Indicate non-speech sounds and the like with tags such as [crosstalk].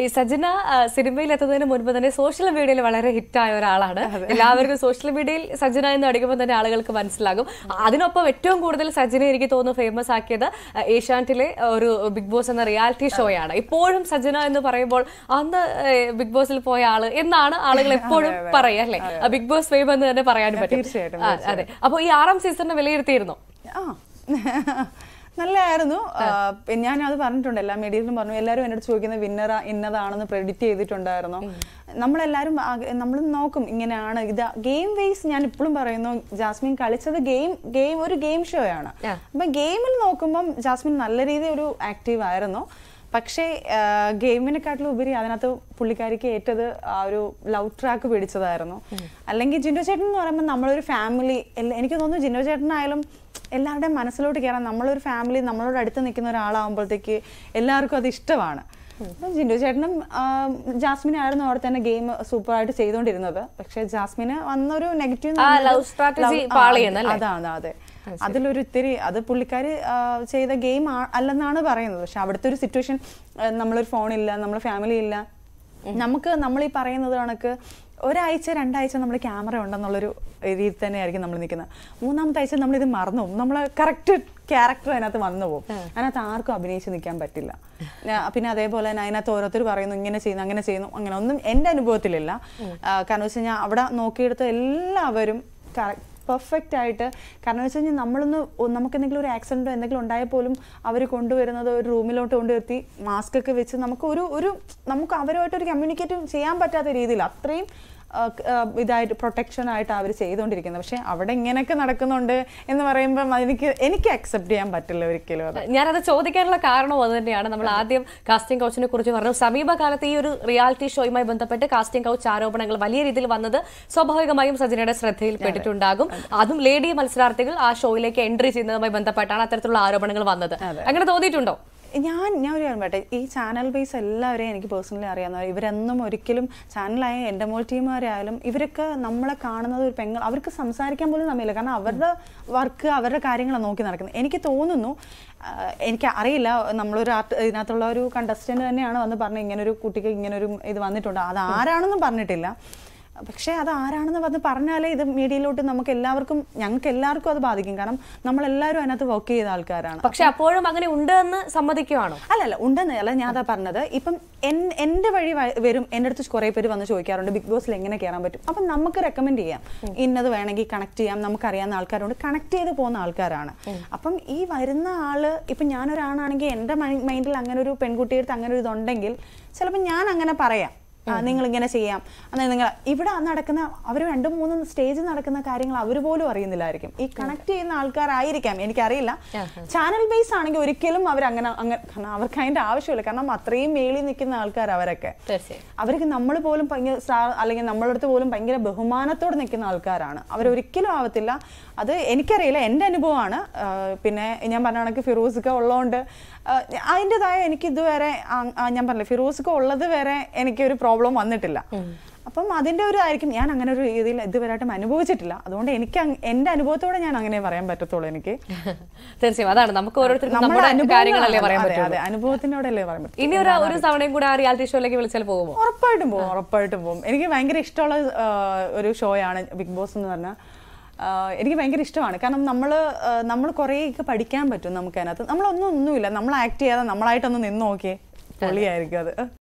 ഈ സജന സിനിമയിൽ എത്തുന്നതിന് മുൻപ് തന്നെ സോഷ്യൽ മീഡിയയിൽ വളരെ ഹിറ്റായ ഒരാളാണ് എല്ലാവർക്കും സോഷ്യൽ മീഡിയയിൽ സജന എന്ന് അടിക്കുമ്പോൾ തന്നെ ആളുകൾക്ക് മനസ്സിലാകും അതിനൊപ്പം ഏറ്റവും കൂടുതൽ സജന എനിക്ക് തോന്നുന്നു ഫേമസ് ആക്കിയത് ഏഷ്യാനെറ്റിലെ ഒരു ബിഗ് ബോസ് എന്ന റിയാലിറ്റി ഷോയാണ് ഇപ്പോഴും സജന എന്ന് പറയുമ്പോൾ അന്ന് ബിഗ് ബോസിൽ പോയ ആള് എന്നാണ് ആളുകൾ എപ്പോഴും പറയുക അല്ലേ ബിഗ് ബോസ് ഫെയിം എന്ന് തന്നെ പറയാൻ പറ്റും അതെ അപ്പോൾ ഈ ആറാം സീസണിനെ വിലയിരുത്തിയിരുന്നോ [laughs] നല്ലതായിരുന്നു ഞാൻ അത് പറഞ്ഞിട്ടുണ്ട് എല്ലാ മീഡിയയിലും പറഞ്ഞു എല്ലാവരും എന്നോട് ചോദിക്കുന്ന വിന്നർ ഇന്നതാണെന്ന് പ്രെഡിക്റ്റ് ചെയ്തിട്ടുണ്ടായിരുന്നു നമ്മളെല്ലാവരും നമ്മൾ നോക്കും ഇങ്ങനെയാണ് ഇത് ഗെയിം വൈസ് ഞാൻ ഇപ്പോഴും പറയുന്നു ജാസ്മിൻ കളിച്ചത് ഗെയിം ഗെയിം ഒരു ഗെയിം ഷോ ആണ് അപ്പം ഗെയിമിൽ നോക്കുമ്പം ജാസ്മിൻ നല്ല രീതിയിൽ ഒരു ആക്റ്റീവ് ആയിരുന്നു പക്ഷേ ഗെയിമിനെക്കാട്ടിലും ഉപരി അതിനകത്ത് പുള്ളിക്കാരിക്ക് ഏറ്റത് ആ ഒരു ലവ് ട്രാക്ക് പിടിച്ചതായിരുന്നു അല്ലെങ്കിൽ ജിൻഡോ ചേട്ടൻ എന്ന് പറയുമ്പോൾ നമ്മളൊരു ഫാമിലി എനിക്ക് തോന്നുന്നു ജിൻഡോ ചേട്ടനായാലും എല്ലാവരുടെയും മനസ്സിലോട്ട് കയറാൻ നമ്മളൊരു ഫാമിലി നമ്മളോട് അടുത്ത് നിൽക്കുന്ന ഒരാളാകുമ്പോഴത്തേക്ക് എല്ലാവർക്കും അത് ഇഷ്ടമാണ് ജിൻഡു ചേട്ടനും ജാസ്മിൻ ആയിരുന്നു അവിടെ തന്നെ ഗെയിം സൂപ്പർ ആയിട്ട് ചെയ്തുകൊണ്ടിരുന്നത് പക്ഷെ ജാസ്മിന് വന്നൊരു നെഗറ്റീവ് അതാണ് അതെ അതിലൊരു ഇത്തിരി അത് പുള്ളിക്കാര് ചെയ്ത ഗെയിം അല്ലെന്നാണ് പറയുന്നത് പക്ഷെ അവിടുത്തെ ഒരു സിറ്റുവേഷൻ നമ്മളൊരു ഫോണില്ല നമ്മളെ ഫാമിലി ഇല്ല നമുക്ക് നമ്മൾ ഈ പറയുന്നത് കണക്ക് ഒരാഴ്ച രണ്ടാഴ്ച നമ്മൾ ക്യാമറ ഉണ്ടെന്നുള്ളൊരു രീതിയിൽ തന്നെയായിരിക്കും നമ്മൾ നിൽക്കുന്നത് മൂന്നാമത്തെ ആഴ്ച നമ്മളിത് മറന്നു പോകും നമ്മൾ കറക്റ്റ് ക്യാരക്ടർ അതിനകത്ത് വന്നു പോകും അതിനകത്ത് ആർക്കും അഭിനയിച്ച് നിൽക്കാൻ പറ്റില്ല പിന്നെ അതേപോലെ തന്നെ അതിനകത്ത് ഓരോരുത്തർ പറയുന്നു ഇങ്ങനെ ചെയ്യുന്നു അങ്ങനെ ചെയ്യുന്നു അങ്ങനെ ഒന്നും എൻ്റെ അനുഭവത്തിലില്ല കാരണം വെച്ച് കഴിഞ്ഞാൽ അവിടെ നോക്കിയെടുത്ത എല്ലാവരും കറക്റ്റ് പെർഫെക്റ്റ് ആയിട്ട് കാരണം വെച്ച് കഴിഞ്ഞാൽ നമ്മളൊന്ന് നമുക്ക് എന്തെങ്കിലും ഒരു ആക്സിഡൻറ്റോ എന്തെങ്കിലും ഉണ്ടായാൽ പോലും അവർ കൊണ്ടുവരുന്നത് ഒരു റൂമിലോട്ട് കൊണ്ടുവരുത്തി മാസ്ക് ഒക്കെ വെച്ച് നമുക്ക് ഒരു ഒരു നമുക്ക് അവരുമായിട്ടൊരു കമ്മ്യൂണിക്കേറ്റ് ചെയ്യാൻ പറ്റാത്ത രീതിയിൽ അത്രയും ഇതായിട്ട് ആയിട്ട് അവർ ചെയ്തുകൊണ്ടിരിക്കുന്നത് പക്ഷേ അവിടെ ഇങ്ങനെയൊക്കെ നടക്കുന്നുണ്ട് എന്ന് പറയുമ്പം എനിക്ക് എനിക്ക് അക്സെപ്റ്റ് ചെയ്യാൻ പറ്റില്ല ഒരിക്കലും അത് ഞാനത് ചോദിക്കാനുള്ള കാരണം അത് തന്നെയാണ് നമ്മൾ ആദ്യം കാസ്റ്റിംഗ് കൗച്ചിനെ കുറിച്ച് പറഞ്ഞു സമീപകാലത്ത് ഈ ഒരു റിയാലിറ്റി ഷോയുമായി ബന്ധപ്പെട്ട് കാസ്റ്റിംഗ് കൗച്ച് ആരോപണങ്ങൾ വലിയ രീതിയിൽ വന്നത് സ്വാഭാവികമായും സജിനയുടെ ശ്രദ്ധയിൽപ്പെട്ടിട്ടുണ്ടാകും അതും ലേഡി മത്സരാർത്ഥികൾ ആ ഷോയിലേക്ക് എൻട്രി ചെയ്യുന്നതുമായി ബന്ധപ്പെട്ടാണ് അത്തരത്തിലുള്ള ആരോപണങ്ങൾ വന്നത് അങ്ങനെ തോന്നിയിട്ടുണ്ടോ ഞാൻ ഞാൻ ഒരു കാര്യം പറയട്ടെ ഈ ചാനൽ ബേസ് എല്ലാവരെയും എനിക്ക് പേഴ്സണലി അറിയാവുന്ന ഇവരെന്നും ഒരിക്കലും ചാനലായ എൻ്റെ മോൾ ടീമുകാരായാലും ഇവരൊക്കെ നമ്മളെ കാണുന്നത് ഒരു പെങ്ങൾ അവർക്ക് സംസാരിക്കാൻ പോലും നമ്മയില്ല കാരണം അവരുടെ വർക്ക് അവരുടെ കാര്യങ്ങളാണ് നോക്കി നടക്കുന്നത് എനിക്ക് തോന്നുന്നു എനിക്ക് അറിയില്ല നമ്മളൊരു ആർട്ട് ഇതിനകത്തുള്ള ഒരു കണ്ടസ്റ്റൻറ്റ് തന്നെയാണ് വന്ന് പറഞ്ഞത് ഇങ്ങനെ ഒരു കുട്ടിക്ക് ഇങ്ങനെ ഒരു ഇത് വന്നിട്ടുണ്ട് അത് ആരാണെന്നും പറഞ്ഞിട്ടില്ല പക്ഷേ അത് ആരാണെന്ന് വന്ന് പറഞ്ഞാലേ ഇത് മീഡിയയിലോട്ട് നമുക്ക് എല്ലാവർക്കും ഞങ്ങൾക്ക് എല്ലാവർക്കും അത് ബാധിക്കും കാരണം നമ്മൾ എല്ലാവരും അതിനകത്ത് വർക്ക് ചെയ്ത ആൾക്കാരാണ് പക്ഷെ അപ്പോഴും അങ്ങനെ ഉണ്ട് എന്ന് സമ്മതിക്കുവാണോ അല്ല അല്ല ഉണ്ടെന്ന് അല്ല ഞാൻ അതാ പറഞ്ഞത് ഇപ്പം എന്റെ വഴി വരും എന്റെ അടുത്ത് കുറേ പേര് വന്ന് ചോദിക്കാറുണ്ട് ബിഗ് ബോസിൽ എങ്ങനെ കയറാൻ പറ്റും അപ്പം നമുക്ക് റെക്കമെൻഡ് ചെയ്യാം ഇന്നത് വേണമെങ്കിൽ കണക്ട് ചെയ്യാം നമുക്കറിയാവുന്ന ആൾക്കാരുണ്ട് കണക്ട് ചെയ്ത് പോകുന്ന ആൾക്കാരാണ് അപ്പം ഈ വരുന്ന ആള് ഇപ്പം ഞാനൊരാണാണെങ്കിൽ എന്റെ മൈൻഡിൽ അങ്ങനെ ഒരു പെൺകുട്ടിയുടെ അങ്ങനെ ഒരു ഇതുണ്ടെങ്കിൽ ചിലപ്പോൾ ഞാൻ അങ്ങനെ പറയാം നിങ്ങൾ ഇങ്ങനെ ചെയ്യാം അതായത് നിങ്ങൾ ഇവിടെ നടക്കുന്ന അവർ രണ്ടും മൂന്നും സ്റ്റേജ് നടക്കുന്ന കാര്യങ്ങൾ അവർ പോലും അറിയുന്നില്ലായിരിക്കും ഈ കണക്ട് ചെയ്യുന്ന ആൾക്കാരായിരിക്കാം എനിക്കറിയില്ല ചാനൽ ബേസ് ആണെങ്കിൽ ഒരിക്കലും അവർ അങ്ങനെ അങ്ങനെ അവർക്ക് അതിന്റെ ആവശ്യമില്ല കാരണം അത്രയും മേളി നിൽക്കുന്ന ആൾക്കാർ അവരൊക്കെ അവർക്ക് നമ്മൾ പോലും ഭയങ്കര അല്ലെങ്കിൽ നമ്മളടുത്ത് പോലും ഭയങ്കര ബഹുമാനത്തോടെ നിൽക്കുന്ന ആൾക്കാരാണ് അവരൊരിക്കലും ആവത്തില്ല അത് എനിക്കറിയില്ല എന്റെ അനുഭവമാണ് പിന്നെ ഞാൻ പറഞ്ഞ കണക്ക് ഫിറോസിക്ക ഉള്ളതുകൊണ്ട് അതിൻ്റെതായ എനിക്ക് ഇതുവരെ ഞാൻ പറഞ്ഞില്ല ഫിറോസിക്ക ഉള്ളത് വരെ എനിക്കൊരു പ്രോബ്ലം പ്രോബ്ലം വന്നിട്ടില്ല അപ്പം അതിന്റെ ഒരു ആയിരിക്കും ഞാൻ അങ്ങനെ ഒരു രീതിയിൽ ഇതുവരെയായിട്ടും അനുഭവിച്ചിട്ടില്ല അതുകൊണ്ട് എനിക്ക് എന്റെ അനുഭവത്തോടെ ഞാൻ അങ്ങനെ പറയാൻ പറ്റത്തുള്ളൂ എനിക്ക് തീർച്ചയായും അതാണ് നമുക്ക് അനുഭവത്തിനോടല്ലേ പറയാൻ പറ്റും ഇനി ഒരു കൂടെ ആ റിയാലിറ്റി ഷോയിലേക്ക് വിളിച്ചാൽ പോകുമോ ഉറപ്പായിട്ടും പോകും ഉറപ്പായിട്ടും പോകും എനിക്ക് ഭയങ്കര ഇഷ്ടമുള്ള ഒരു ഷോയാണ് ബിഗ് ബോസ് എന്ന് പറഞ്ഞാൽ എനിക്ക് ഭയങ്കര ഇഷ്ടമാണ് കാരണം നമ്മൾ നമ്മൾ ഒക്കെ പഠിക്കാൻ പറ്റും നമുക്ക് നമ്മളൊന്നും ഒന്നുമില്ല നമ്മൾ ആക്ട് ചെയ്യാതെ നമ്മളായിട്ടൊന്ന് നിന്ന് നോക്കിയേ പൊളിയായിരിക്കും അത്